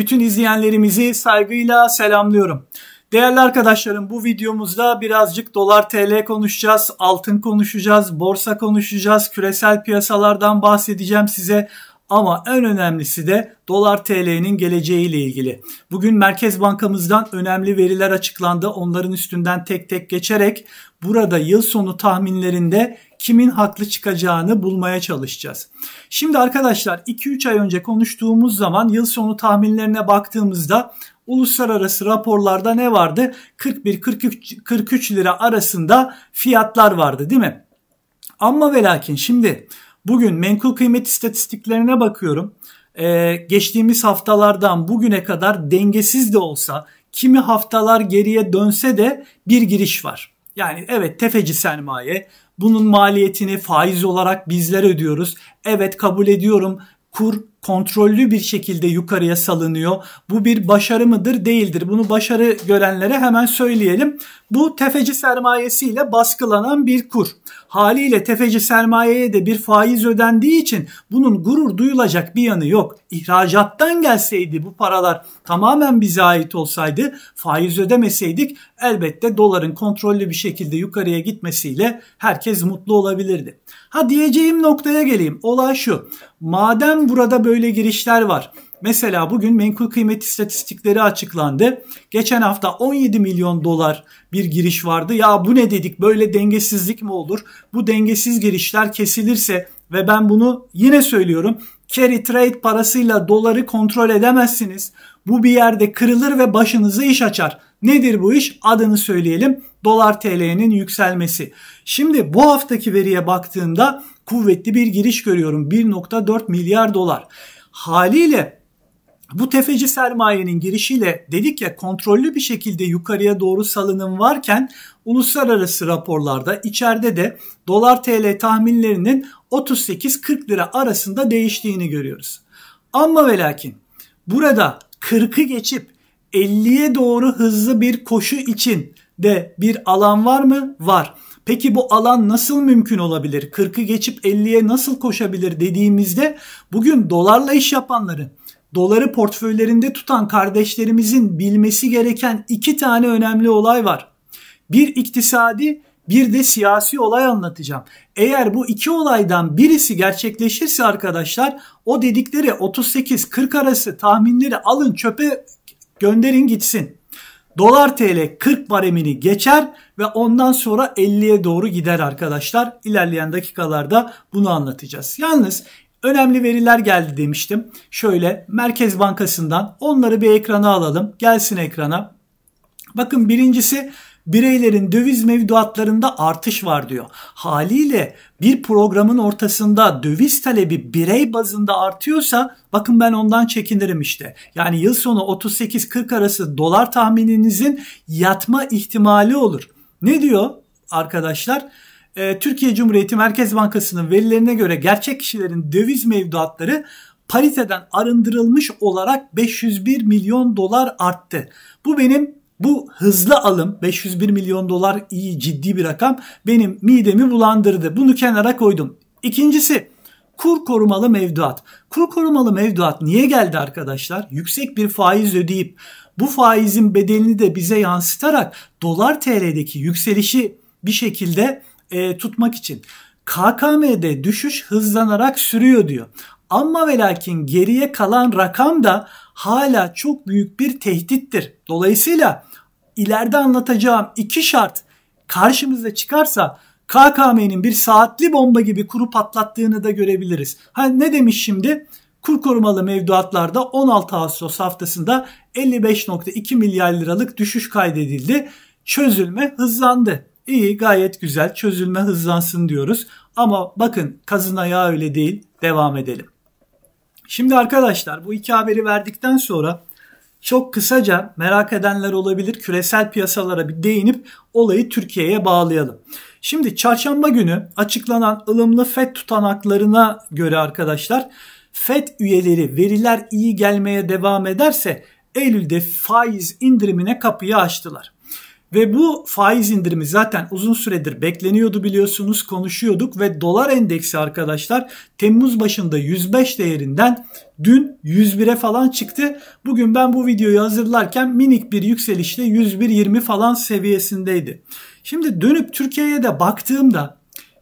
bütün izleyenlerimizi saygıyla selamlıyorum. Değerli arkadaşlarım bu videomuzda birazcık dolar TL konuşacağız, altın konuşacağız, borsa konuşacağız, küresel piyasalardan bahsedeceğim size ama en önemlisi de dolar TL'nin geleceği ile ilgili. Bugün Merkez Bankamızdan önemli veriler açıklandı. Onların üstünden tek tek geçerek burada yıl sonu tahminlerinde kimin haklı çıkacağını bulmaya çalışacağız. Şimdi arkadaşlar 2-3 ay önce konuştuğumuz zaman yıl sonu tahminlerine baktığımızda uluslararası raporlarda ne vardı? 41-43 lira arasında fiyatlar vardı değil mi? Ama ve lakin şimdi bugün menkul kıymet istatistiklerine bakıyorum. Ee, geçtiğimiz haftalardan bugüne kadar dengesiz de olsa kimi haftalar geriye dönse de bir giriş var. Yani evet tefeci sermaye, bunun maliyetini faiz olarak bizler ödüyoruz. Evet kabul ediyorum. Kur kontrollü bir şekilde yukarıya salınıyor. Bu bir başarı mıdır değildir. Bunu başarı görenlere hemen söyleyelim. Bu tefeci sermayesiyle baskılanan bir kur. Haliyle tefeci sermayeye de bir faiz ödendiği için bunun gurur duyulacak bir yanı yok. İhracattan gelseydi bu paralar tamamen bize ait olsaydı faiz ödemeseydik elbette doların kontrollü bir şekilde yukarıya gitmesiyle herkes mutlu olabilirdi. Ha diyeceğim noktaya geleyim. Olay şu. Madem burada böyle böyle girişler var. Mesela bugün menkul kıymet istatistikleri açıklandı. Geçen hafta 17 milyon dolar bir giriş vardı. Ya bu ne dedik böyle dengesizlik mi olur? Bu dengesiz girişler kesilirse ve ben bunu yine söylüyorum. Carry trade parasıyla doları kontrol edemezsiniz. Bu bir yerde kırılır ve başınıza iş açar. Nedir bu iş? Adını söyleyelim. Dolar TL'nin yükselmesi. Şimdi bu haftaki veriye baktığımda kuvvetli bir giriş görüyorum. 1.4 milyar dolar. Haliyle bu tefeci sermayenin girişiyle dedik ya kontrollü bir şekilde yukarıya doğru salınım varken uluslararası raporlarda içeride de dolar TL tahminlerinin 38-40 lira arasında değiştiğini görüyoruz. Ama ve lakin burada 40'ı geçip 50'ye doğru hızlı bir koşu için de bir alan var mı? Var. Peki bu alan nasıl mümkün olabilir? 40'ı geçip 50'ye nasıl koşabilir dediğimizde bugün dolarla iş yapanların, doları portföylerinde tutan kardeşlerimizin bilmesi gereken iki tane önemli olay var. Bir iktisadi, bir de siyasi olay anlatacağım. Eğer bu iki olaydan birisi gerçekleşirse arkadaşlar o dedikleri 38-40 arası tahminleri alın çöpe gönderin gitsin. Dolar TL 40 baremini geçer ve ondan sonra 50'ye doğru gider arkadaşlar. İlerleyen dakikalarda bunu anlatacağız. Yalnız önemli veriler geldi demiştim. Şöyle Merkez Bankası'ndan onları bir ekrana alalım. Gelsin ekrana. Bakın birincisi bireylerin döviz mevduatlarında artış var diyor. Haliyle bir programın ortasında döviz talebi birey bazında artıyorsa bakın ben ondan çekinirim işte. Yani yıl sonu 38-40 arası dolar tahmininizin yatma ihtimali olur. Ne diyor arkadaşlar? Ee, Türkiye Cumhuriyeti Merkez Bankası'nın verilerine göre gerçek kişilerin döviz mevduatları pariteden arındırılmış olarak 501 milyon dolar arttı. Bu benim bu hızlı alım 501 milyon dolar iyi ciddi bir rakam benim midemi bulandırdı. Bunu kenara koydum. İkincisi kur korumalı mevduat. Kur korumalı mevduat niye geldi arkadaşlar? Yüksek bir faiz ödeyip bu faizin bedelini de bize yansıtarak dolar TL'deki yükselişi bir şekilde e, tutmak için. KKM'de düşüş hızlanarak sürüyor diyor. Ama ve lakin geriye kalan rakam da hala çok büyük bir tehdittir. Dolayısıyla ileride anlatacağım iki şart karşımıza çıkarsa KKM'nin bir saatli bomba gibi kuru patlattığını da görebiliriz. Ha ne demiş şimdi? Kur korumalı mevduatlarda 16 Ağustos haftasında 55.2 milyar liralık düşüş kaydedildi. Çözülme hızlandı. İyi gayet güzel çözülme hızlansın diyoruz. Ama bakın kazın ayağı öyle değil. Devam edelim. Şimdi arkadaşlar bu iki haberi verdikten sonra çok kısaca merak edenler olabilir küresel piyasalara bir değinip olayı Türkiye'ye bağlayalım. Şimdi çarşamba günü açıklanan ılımlı FED tutanaklarına göre arkadaşlar FED üyeleri veriler iyi gelmeye devam ederse Eylül'de faiz indirimine kapıyı açtılar. Ve bu faiz indirimi zaten uzun süredir bekleniyordu biliyorsunuz konuşuyorduk ve dolar endeksi arkadaşlar Temmuz başında 105 değerinden dün 101'e falan çıktı. Bugün ben bu videoyu hazırlarken minik bir yükselişle 101.20 falan seviyesindeydi. Şimdi dönüp Türkiye'ye de baktığımda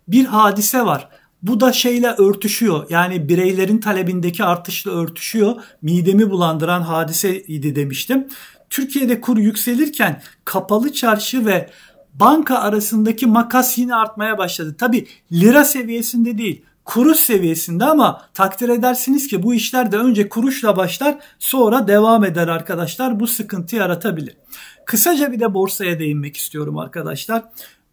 bir hadise var. Bu da şeyle örtüşüyor. Yani bireylerin talebindeki artışla örtüşüyor. Midemi bulandıran hadiseydi demiştim. Türkiye'de kur yükselirken kapalı çarşı ve banka arasındaki makas yine artmaya başladı. Tabi lira seviyesinde değil kuruş seviyesinde ama takdir edersiniz ki bu işler de önce kuruşla başlar sonra devam eder arkadaşlar. Bu sıkıntı yaratabilir. Kısaca bir de borsaya değinmek istiyorum arkadaşlar.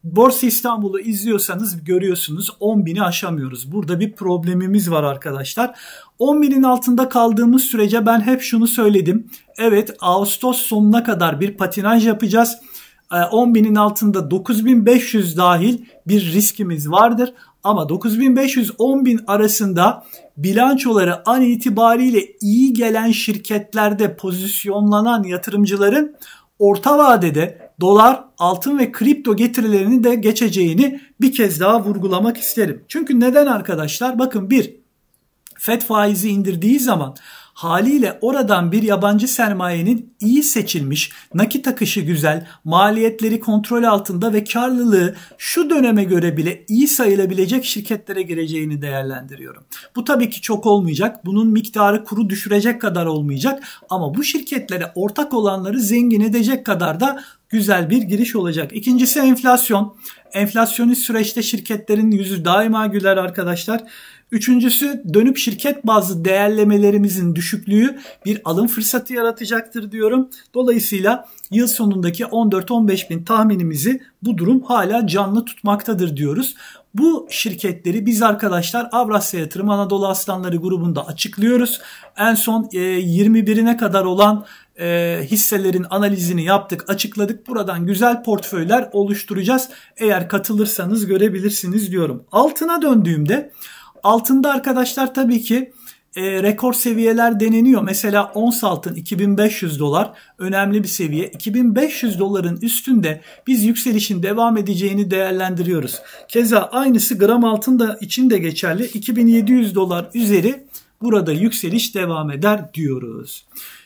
Borsa İstanbul'u izliyorsanız görüyorsunuz 10 bini aşamıyoruz. Burada bir problemimiz var arkadaşlar. 10 binin altında kaldığımız sürece ben hep şunu söyledim. Evet Ağustos sonuna kadar bir patinaj yapacağız. 10 ee, binin altında 9500 dahil bir riskimiz vardır. Ama 9500 10 bin arasında bilançoları an itibariyle iyi gelen şirketlerde pozisyonlanan yatırımcıların orta vadede dolar, altın ve kripto getirilerini de geçeceğini bir kez daha vurgulamak isterim. Çünkü neden arkadaşlar? Bakın bir, FED faizi indirdiği zaman haliyle oradan bir yabancı sermayenin iyi seçilmiş, nakit akışı güzel, maliyetleri kontrol altında ve karlılığı şu döneme göre bile iyi sayılabilecek şirketlere gireceğini değerlendiriyorum. Bu tabii ki çok olmayacak. Bunun miktarı kuru düşürecek kadar olmayacak ama bu şirketlere ortak olanları zengin edecek kadar da güzel bir giriş olacak. İkincisi enflasyon. Enflasyonist süreçte şirketlerin yüzü daima güler arkadaşlar. Üçüncüsü dönüp şirket bazı değerlemelerimizin düşüklüğü bir alım fırsatı yaratacaktır diyorum. Dolayısıyla yıl sonundaki 14-15 bin tahminimizi bu durum hala canlı tutmaktadır diyoruz. Bu şirketleri biz arkadaşlar Avrasya Yatırım Anadolu Aslanları grubunda açıklıyoruz. En son 21'ine e, kadar olan e, hisselerin analizini yaptık, açıkladık. Buradan güzel portföyler oluşturacağız. Eğer katılırsanız görebilirsiniz diyorum. Altına döndüğümde altında arkadaşlar tabii ki e, rekor seviyeler deneniyor. Mesela ons altın 2500 dolar önemli bir seviye. 2500 doların üstünde biz yükselişin devam edeceğini değerlendiriyoruz. Keza aynısı gram altın da için de geçerli. 2700 dolar üzeri burada yükseliş devam eder diyoruz.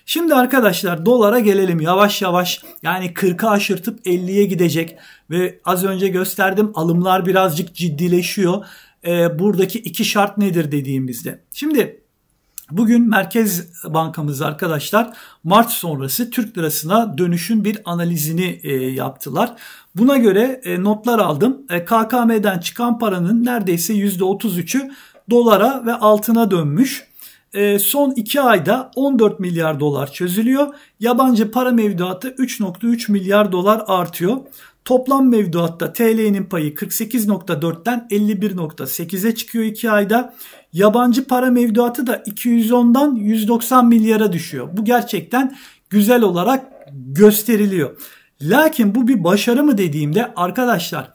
Şimdi arkadaşlar dolara gelelim yavaş yavaş. Yani 40'a aşırtıp 50'ye gidecek ve az önce gösterdim alımlar birazcık ciddileşiyor. E, buradaki iki şart nedir dediğimizde. Şimdi Bugün Merkez Bankamız arkadaşlar Mart sonrası Türk lirasına dönüşün bir analizini e, yaptılar. Buna göre e, notlar aldım. E, KKM'den çıkan paranın neredeyse %33'ü dolara ve altına dönmüş. Ee, son 2 ayda 14 milyar dolar çözülüyor. Yabancı para mevduatı 3.3 milyar dolar artıyor. Toplam mevduatta TL'nin payı 48.4'ten 51.8'e çıkıyor 2 ayda. Yabancı para mevduatı da 210'dan 190 milyara düşüyor. Bu gerçekten güzel olarak gösteriliyor. Lakin bu bir başarı mı dediğimde arkadaşlar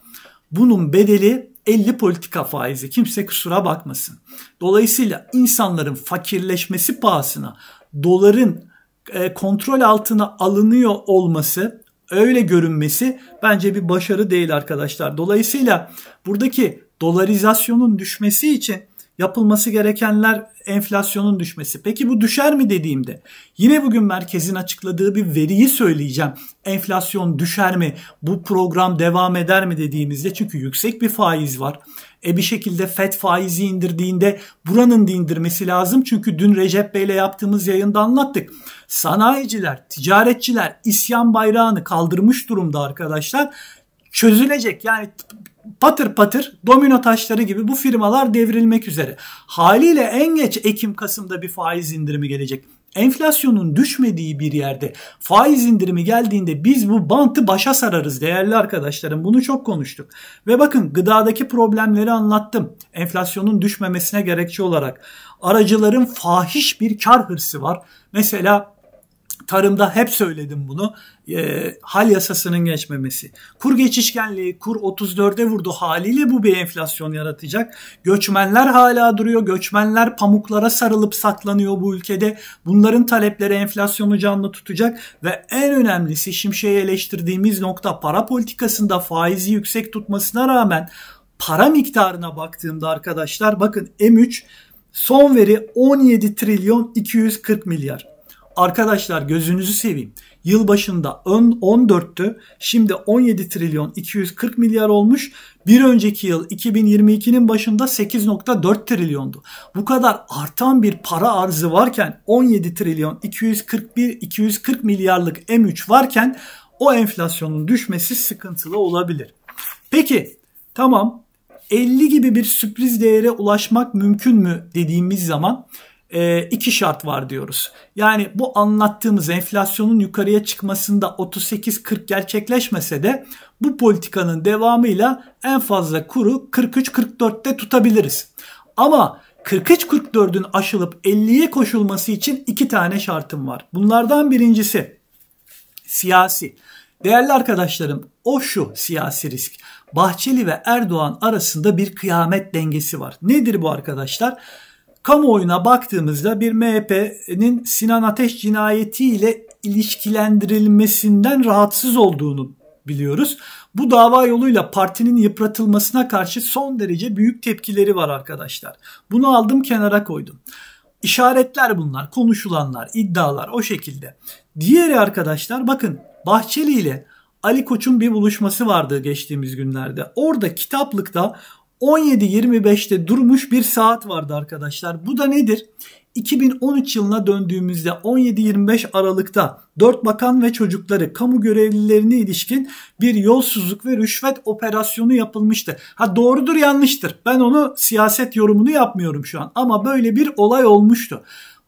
bunun bedeli 50 politika faizi kimse kusura bakmasın. Dolayısıyla insanların fakirleşmesi pahasına doların e, kontrol altına alınıyor olması öyle görünmesi bence bir başarı değil arkadaşlar. Dolayısıyla buradaki dolarizasyonun düşmesi için Yapılması gerekenler enflasyonun düşmesi. Peki bu düşer mi dediğimde yine bugün merkezin açıkladığı bir veriyi söyleyeceğim. Enflasyon düşer mi? Bu program devam eder mi dediğimizde çünkü yüksek bir faiz var. E bir şekilde FED faizi indirdiğinde buranın da indirmesi lazım. Çünkü dün Recep Bey'le yaptığımız yayında anlattık. Sanayiciler, ticaretçiler isyan bayrağını kaldırmış durumda arkadaşlar. Çözülecek yani patır patır domino taşları gibi bu firmalar devrilmek üzere. Haliyle en geç Ekim-Kasım'da bir faiz indirimi gelecek. Enflasyonun düşmediği bir yerde faiz indirimi geldiğinde biz bu bantı başa sararız değerli arkadaşlarım. Bunu çok konuştuk. Ve bakın gıdadaki problemleri anlattım. Enflasyonun düşmemesine gerekçe olarak aracıların fahiş bir kar hırsı var. Mesela tarımda hep söyledim bunu. E, hal yasasının geçmemesi. Kur geçişkenliği kur 34'e vurdu haliyle bu bir enflasyon yaratacak. Göçmenler hala duruyor. Göçmenler pamuklara sarılıp saklanıyor bu ülkede. Bunların talepleri enflasyonu canlı tutacak ve en önemlisi şimşeği eleştirdiğimiz nokta para politikasında faizi yüksek tutmasına rağmen para miktarına baktığımda arkadaşlar bakın M3 son veri 17 trilyon 240 milyar. Arkadaşlar gözünüzü seveyim. Yıl başında 14'tü. Şimdi 17 trilyon 240 milyar olmuş. Bir önceki yıl 2022'nin başında 8.4 trilyondu. Bu kadar artan bir para arzı varken 17 trilyon 241 240 milyarlık M3 varken o enflasyonun düşmesi sıkıntılı olabilir. Peki tamam 50 gibi bir sürpriz değere ulaşmak mümkün mü dediğimiz zaman e, iki şart var diyoruz. Yani bu anlattığımız enflasyonun yukarıya çıkmasında 38-40 gerçekleşmese de bu politikanın devamıyla en fazla kuru 43-44'te tutabiliriz. Ama 43-44'ün aşılıp 50'ye koşulması için iki tane şartım var. Bunlardan birincisi siyasi. Değerli arkadaşlarım o şu siyasi risk. Bahçeli ve Erdoğan arasında bir kıyamet dengesi var. Nedir bu arkadaşlar? kamuoyuna baktığımızda bir MHP'nin Sinan Ateş cinayetiyle ilişkilendirilmesinden rahatsız olduğunu biliyoruz. Bu dava yoluyla partinin yıpratılmasına karşı son derece büyük tepkileri var arkadaşlar. Bunu aldım kenara koydum. İşaretler bunlar, konuşulanlar, iddialar o şekilde. Diğeri arkadaşlar bakın Bahçeli ile Ali Koç'un bir buluşması vardı geçtiğimiz günlerde. Orada kitaplıkta 17.25'te durmuş bir saat vardı arkadaşlar. Bu da nedir? 2013 yılına döndüğümüzde 17-25 Aralık'ta 4 bakan ve çocukları kamu görevlilerine ilişkin bir yolsuzluk ve rüşvet operasyonu yapılmıştı. Ha doğrudur yanlıştır. Ben onu siyaset yorumunu yapmıyorum şu an ama böyle bir olay olmuştu.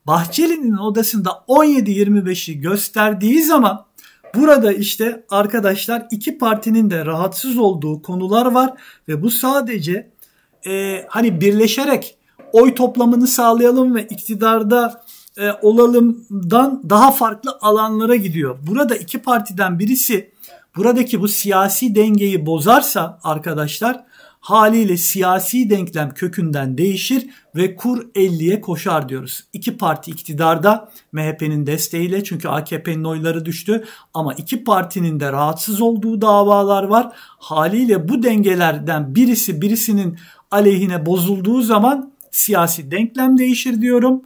Bahçeli'nin odasında 17-25'i gösterdiği zaman Burada işte arkadaşlar iki partinin de rahatsız olduğu konular var ve bu sadece e, hani birleşerek oy toplamını sağlayalım ve iktidarda e, olalımdan daha farklı alanlara gidiyor. Burada iki partiden birisi buradaki bu siyasi dengeyi bozarsa arkadaşlar haliyle siyasi denklem kökünden değişir ve kur 50'ye koşar diyoruz. İki parti iktidarda MHP'nin desteğiyle çünkü AKP'nin oyları düştü ama iki partinin de rahatsız olduğu davalar var. Haliyle bu dengelerden birisi birisinin aleyhine bozulduğu zaman siyasi denklem değişir diyorum.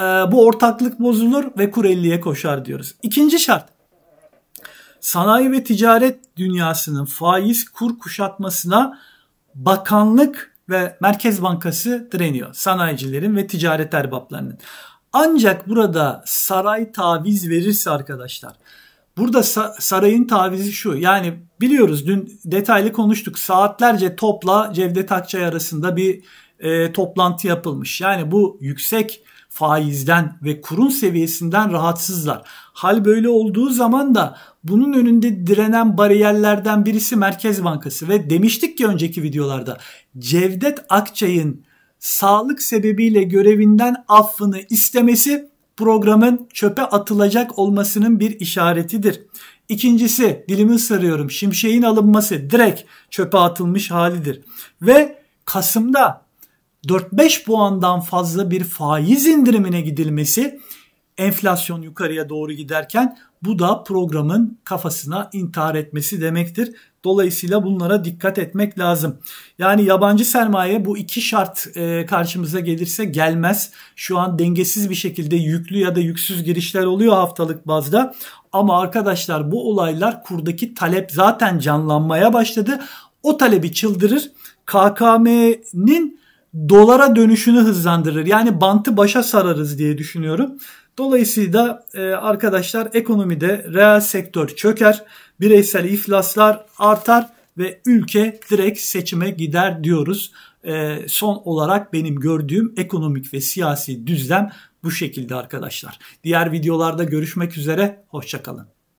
Ee, bu ortaklık bozulur ve kur 50'ye koşar diyoruz. İkinci şart sanayi ve ticaret dünyasının faiz kur kuşatmasına bakanlık ve Merkez Bankası direniyor. Sanayicilerin ve ticaret erbaplarının. Ancak burada saray taviz verirse arkadaşlar. Burada sarayın tavizi şu. Yani biliyoruz dün detaylı konuştuk. Saatlerce Top'la Cevdet Akçay arasında bir e, toplantı yapılmış. Yani bu yüksek faizden ve kurun seviyesinden rahatsızlar. Hal böyle olduğu zaman da bunun önünde direnen bariyerlerden birisi Merkez Bankası ve demiştik ki önceki videolarda Cevdet Akçay'ın sağlık sebebiyle görevinden affını istemesi programın çöpe atılacak olmasının bir işaretidir. İkincisi dilimi ısırıyorum şimşeğin alınması direkt çöpe atılmış halidir. Ve Kasım'da 4-5 puandan fazla bir faiz indirimine gidilmesi enflasyon yukarıya doğru giderken bu da programın kafasına intihar etmesi demektir. Dolayısıyla bunlara dikkat etmek lazım. Yani yabancı sermaye bu iki şart e, karşımıza gelirse gelmez. Şu an dengesiz bir şekilde yüklü ya da yüksüz girişler oluyor haftalık bazda. Ama arkadaşlar bu olaylar kurdaki talep zaten canlanmaya başladı. O talebi çıldırır. KKM'nin dolara dönüşünü hızlandırır. Yani bantı başa sararız diye düşünüyorum. Dolayısıyla e, arkadaşlar ekonomide reel sektör çöker, bireysel iflaslar artar ve ülke direkt seçime gider diyoruz. E, son olarak benim gördüğüm ekonomik ve siyasi düzlem bu şekilde arkadaşlar. Diğer videolarda görüşmek üzere, hoşçakalın.